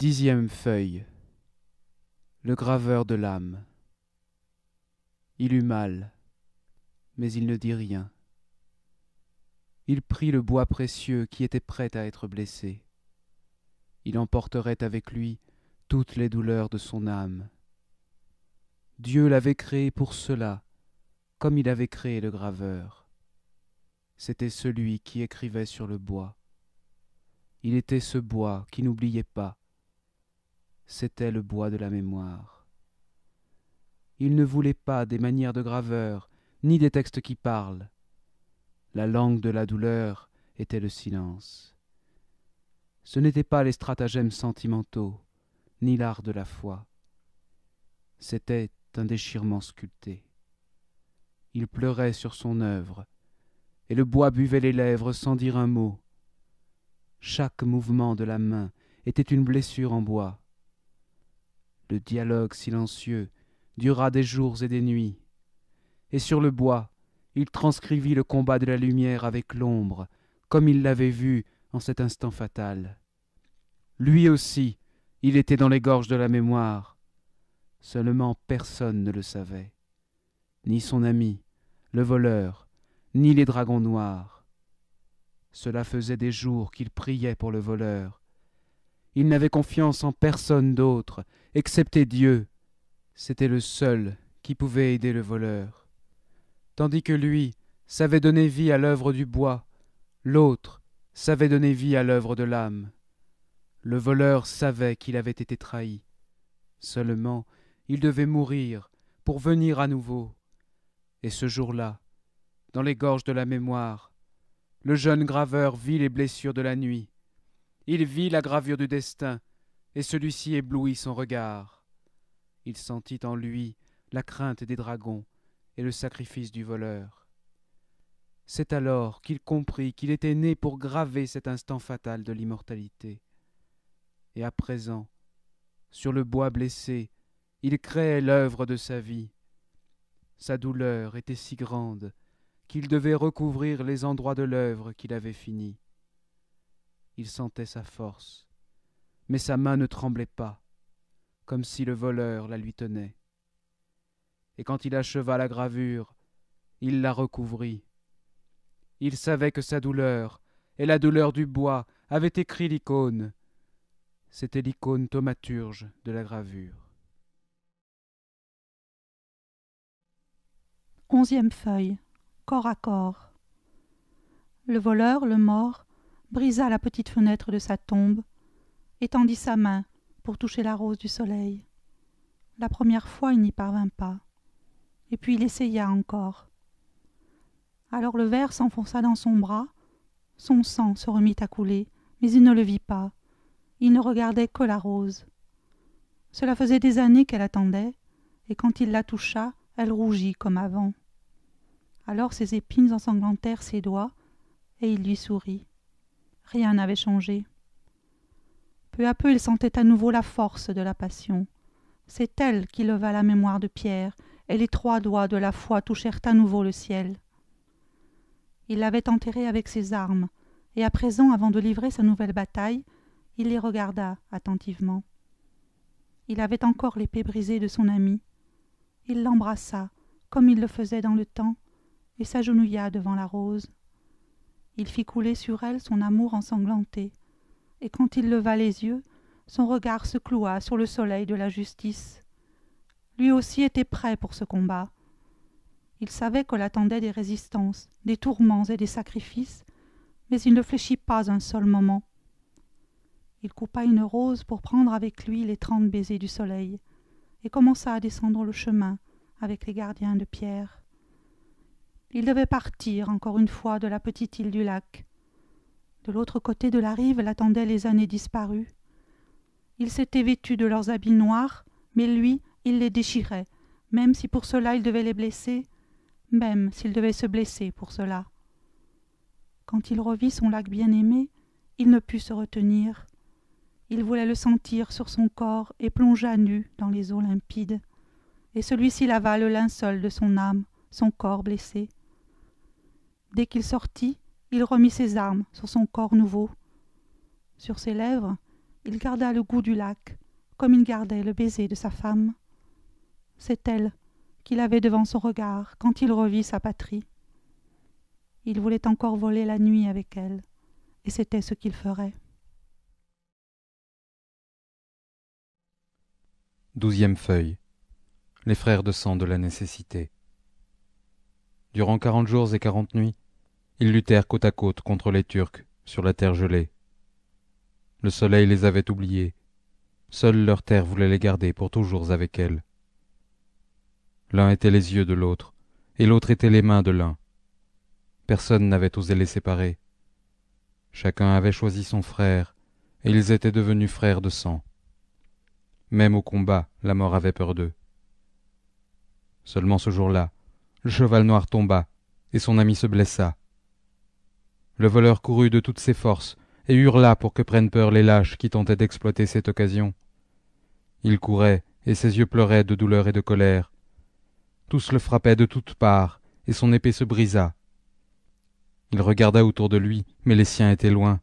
Dixième feuille. Le graveur de l'âme. Il eut mal, mais il ne dit rien. Il prit le bois précieux qui était prêt à être blessé. Il emporterait avec lui toutes les douleurs de son âme. Dieu l'avait créé pour cela, comme il avait créé le graveur. C'était celui qui écrivait sur le bois. Il était ce bois qui n'oubliait pas, c'était le bois de la mémoire. Il ne voulait pas des manières de graveur, ni des textes qui parlent. La langue de la douleur était le silence. Ce n'étaient pas les stratagèmes sentimentaux, ni l'art de la foi. C'était un déchirement sculpté. Il pleurait sur son œuvre, et le bois buvait les lèvres sans dire un mot. Chaque mouvement de la main était une blessure en bois. Le dialogue silencieux dura des jours et des nuits. Et sur le bois, il transcrivit le combat de la lumière avec l'ombre, comme il l'avait vu en cet instant fatal. Lui aussi, il était dans les gorges de la mémoire. Seulement personne ne le savait, ni son ami, le voleur, ni les dragons noirs. Cela faisait des jours qu'il priait pour le voleur. Il n'avait confiance en personne d'autre excepté Dieu, c'était le seul qui pouvait aider le voleur. Tandis que lui savait donner vie à l'œuvre du bois, l'autre savait donner vie à l'œuvre de l'âme. Le voleur savait qu'il avait été trahi. Seulement, il devait mourir pour venir à nouveau. Et ce jour-là, dans les gorges de la mémoire, le jeune graveur vit les blessures de la nuit. Il vit la gravure du destin, et celui-ci éblouit son regard. Il sentit en lui la crainte des dragons et le sacrifice du voleur. C'est alors qu'il comprit qu'il était né pour graver cet instant fatal de l'immortalité. Et à présent, sur le bois blessé, il créait l'œuvre de sa vie. Sa douleur était si grande qu'il devait recouvrir les endroits de l'œuvre qu'il avait finie. Il sentait sa force, mais sa main ne tremblait pas, comme si le voleur la lui tenait. Et quand il acheva la gravure, il la recouvrit. Il savait que sa douleur, et la douleur du bois, avaient écrit l'icône. C'était l'icône thaumaturge de la gravure. Onzième feuille. Corps à corps. Le voleur, le mort, brisa la petite fenêtre de sa tombe étendit sa main pour toucher la rose du soleil. La première fois il n'y parvint pas, et puis il essaya encore. Alors le ver s'enfonça dans son bras, son sang se remit à couler, mais il ne le vit pas, il ne regardait que la rose. Cela faisait des années qu'elle attendait, et quand il la toucha, elle rougit comme avant. Alors ses épines ensanglantèrent ses doigts, et il lui sourit. Rien n'avait changé. Peu à peu il sentait à nouveau la force de la passion. C'est elle qui leva la mémoire de Pierre, et les trois doigts de la foi touchèrent à nouveau le ciel. Il l'avait enterrée avec ses armes, et à présent, avant de livrer sa nouvelle bataille, il les regarda attentivement. Il avait encore l'épée brisée de son ami. Il l'embrassa, comme il le faisait dans le temps, et s'agenouilla devant la rose. Il fit couler sur elle son amour ensanglanté et quand il leva les yeux, son regard se cloua sur le soleil de la justice. Lui aussi était prêt pour ce combat. Il savait que l'attendaient des résistances, des tourments et des sacrifices, mais il ne fléchit pas un seul moment. Il coupa une rose pour prendre avec lui les trente baisers du soleil, et commença à descendre le chemin avec les gardiens de pierre. Il devait partir encore une fois de la petite île du lac, de l'autre côté de la rive l'attendaient les années disparues. Ils s'étaient vêtus de leurs habits noirs, mais lui, il les déchirait, même si pour cela il devait les blesser, même s'il devait se blesser pour cela. Quand il revit son lac bien-aimé, il ne put se retenir. Il voulait le sentir sur son corps et plongea nu dans les eaux limpides. Et celui-ci lava le linceul de son âme, son corps blessé. Dès qu'il sortit, il remit ses armes sur son corps nouveau. Sur ses lèvres, il garda le goût du lac, comme il gardait le baiser de sa femme. C'est elle qu'il avait devant son regard quand il revit sa patrie. Il voulait encore voler la nuit avec elle, et c'était ce qu'il ferait. Douzième feuille. Les frères de sang de la nécessité. Durant quarante jours et quarante nuits, ils luttèrent côte à côte contre les Turcs sur la terre gelée. Le soleil les avait oubliés. Seule leur terre voulait les garder pour toujours avec elle. L'un était les yeux de l'autre, et l'autre était les mains de l'un. Personne n'avait osé les séparer. Chacun avait choisi son frère, et ils étaient devenus frères de sang. Même au combat, la mort avait peur d'eux. Seulement ce jour-là, le cheval noir tomba, et son ami se blessa. Le voleur courut de toutes ses forces et hurla pour que prennent peur les lâches qui tentaient d'exploiter cette occasion. Il courait, et ses yeux pleuraient de douleur et de colère. Tous le frappaient de toutes parts, et son épée se brisa. Il regarda autour de lui, mais les siens étaient loin.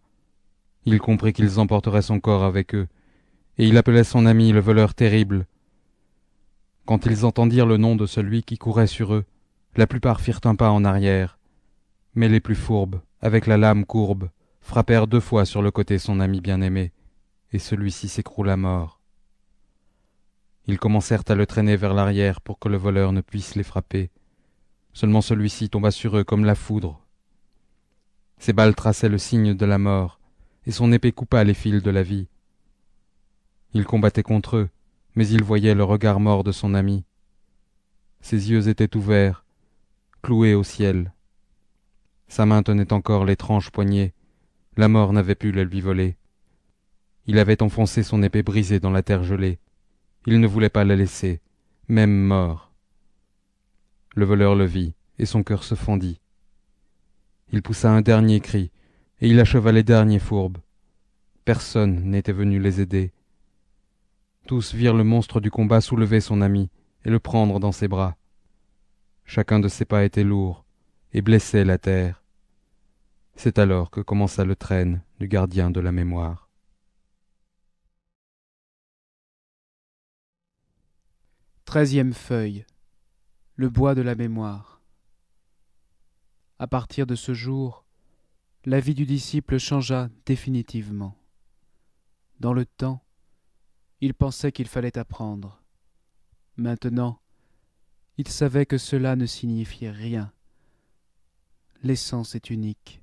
Il comprit qu'ils emporteraient son corps avec eux, et il appelait son ami le voleur terrible. Quand ils entendirent le nom de celui qui courait sur eux, la plupart firent un pas en arrière, mais les plus fourbes avec la lame courbe, frappèrent deux fois sur le côté son ami bien-aimé, et celui-ci s'écroula mort. Ils commencèrent à le traîner vers l'arrière pour que le voleur ne puisse les frapper. Seulement celui-ci tomba sur eux comme la foudre. Ses balles traçaient le signe de la mort, et son épée coupa les fils de la vie. Il combattait contre eux, mais il voyait le regard mort de son ami. Ses yeux étaient ouverts, cloués au ciel. Sa main tenait encore l'étrange poignée. La mort n'avait pu la lui voler. Il avait enfoncé son épée brisée dans la terre gelée. Il ne voulait pas la laisser, même mort. Le voleur le vit, et son cœur se fendit. Il poussa un dernier cri, et il acheva les derniers fourbes. Personne n'était venu les aider. Tous virent le monstre du combat soulever son ami et le prendre dans ses bras. Chacun de ses pas était lourd, et blessait la terre. C'est alors que commença le traîne du gardien de la mémoire. Treizième feuille. Le bois de la mémoire. À partir de ce jour, la vie du disciple changea définitivement. Dans le temps, il pensait qu'il fallait apprendre. Maintenant, il savait que cela ne signifiait rien l'essence est unique.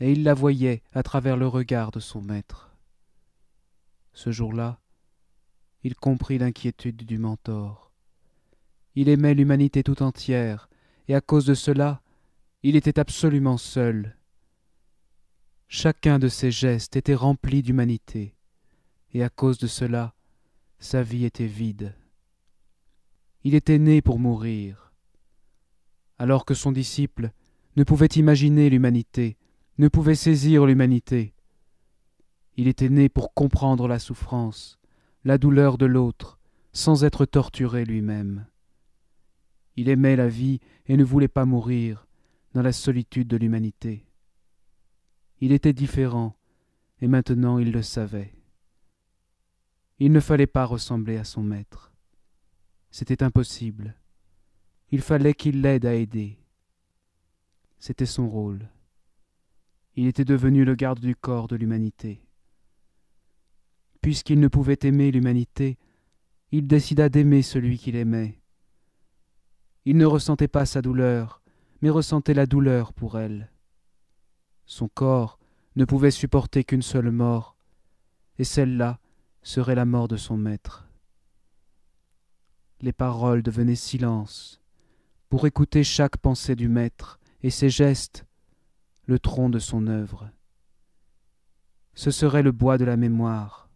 Et il la voyait à travers le regard de son maître. Ce jour-là, il comprit l'inquiétude du mentor. Il aimait l'humanité tout entière, et à cause de cela, il était absolument seul. Chacun de ses gestes était rempli d'humanité, et à cause de cela, sa vie était vide. Il était né pour mourir, alors que son disciple ne pouvait imaginer l'humanité, ne pouvait saisir l'humanité. Il était né pour comprendre la souffrance, la douleur de l'autre, sans être torturé lui-même. Il aimait la vie et ne voulait pas mourir dans la solitude de l'humanité. Il était différent, et maintenant il le savait. Il ne fallait pas ressembler à son maître. C'était impossible. Il fallait qu'il l'aide à aider. C'était son rôle. Il était devenu le garde du corps de l'humanité. Puisqu'il ne pouvait aimer l'humanité, il décida d'aimer celui qu'il aimait. Il ne ressentait pas sa douleur, mais ressentait la douleur pour elle. Son corps ne pouvait supporter qu'une seule mort, et celle-là serait la mort de son maître. Les paroles devenaient silence, pour écouter chaque pensée du Maître et ses gestes, le tronc de son œuvre. Ce serait le bois de la mémoire.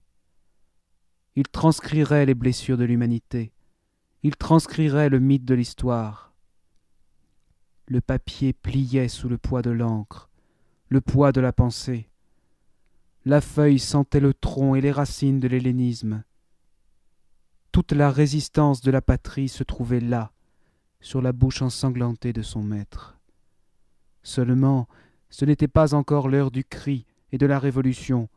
Il transcrirait les blessures de l'humanité, il transcrirait le mythe de l'histoire. Le papier pliait sous le poids de l'encre, le poids de la pensée. La feuille sentait le tronc et les racines de l'hellénisme. Toute la résistance de la patrie se trouvait là, sur la bouche ensanglantée de son maître. Seulement, ce n'était pas encore l'heure du cri et de la révolution.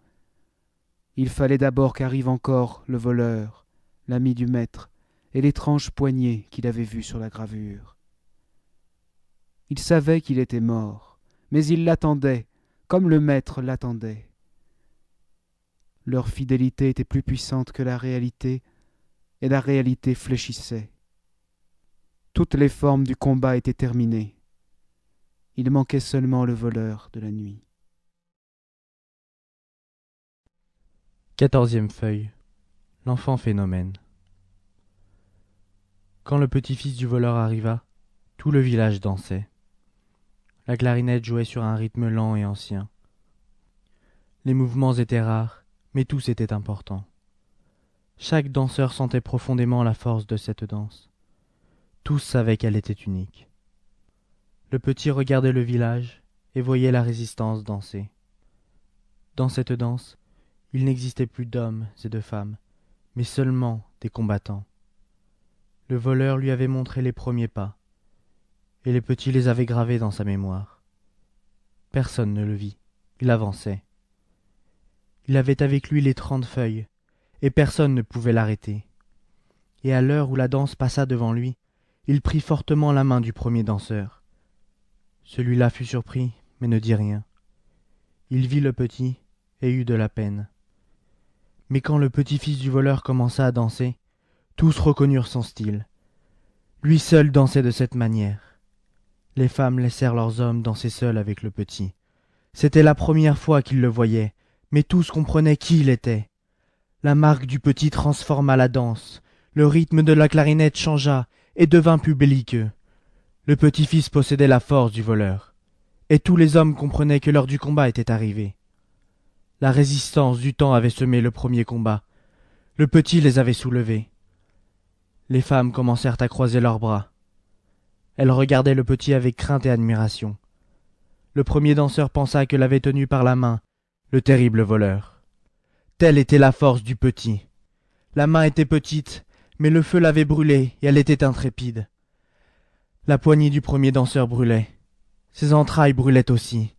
Il fallait d'abord qu'arrive encore le voleur, l'ami du maître, et l'étrange poignée qu'il avait vu sur la gravure. Il savait qu'il était mort, mais il l'attendait, comme le maître l'attendait. Leur fidélité était plus puissante que la réalité, et la réalité fléchissait. Toutes les formes du combat étaient terminées. Il manquait seulement le voleur de la nuit. Quatorzième feuille. L'enfant phénomène. Quand le petit-fils du voleur arriva, tout le village dansait. La clarinette jouait sur un rythme lent et ancien. Les mouvements étaient rares, mais tous étaient importants. Chaque danseur sentait profondément la force de cette danse tous savaient qu'elle était unique. Le petit regardait le village et voyait la résistance danser. Dans cette danse, il n'existait plus d'hommes et de femmes, mais seulement des combattants. Le voleur lui avait montré les premiers pas, et les petits les avaient gravés dans sa mémoire. Personne ne le vit, il avançait. Il avait avec lui les trente feuilles, et personne ne pouvait l'arrêter. Et à l'heure où la danse passa devant lui, il prit fortement la main du premier danseur. Celui-là fut surpris, mais ne dit rien. Il vit le petit et eut de la peine. Mais quand le petit-fils du voleur commença à danser, tous reconnurent son style. Lui seul dansait de cette manière. Les femmes laissèrent leurs hommes danser seuls avec le petit. C'était la première fois qu'ils le voyaient, mais tous comprenaient qui il était. La marque du petit transforma la danse, le rythme de la clarinette changea, et devint plus belliqueux. Le petit-fils possédait la force du voleur, et tous les hommes comprenaient que l'heure du combat était arrivée. La résistance du temps avait semé le premier combat. Le petit les avait soulevés. Les femmes commencèrent à croiser leurs bras. Elles regardaient le petit avec crainte et admiration. Le premier danseur pensa que l'avait tenu par la main le terrible voleur. Telle était la force du petit. La main était petite, mais le feu l'avait brûlée et elle était intrépide. La poignée du premier danseur brûlait. Ses entrailles brûlaient aussi.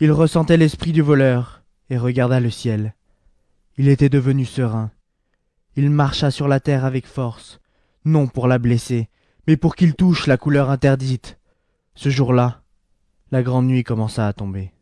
Il ressentait l'esprit du voleur et regarda le ciel. Il était devenu serein. Il marcha sur la terre avec force, non pour la blesser, mais pour qu'il touche la couleur interdite. Ce jour-là, la grande nuit commença à tomber.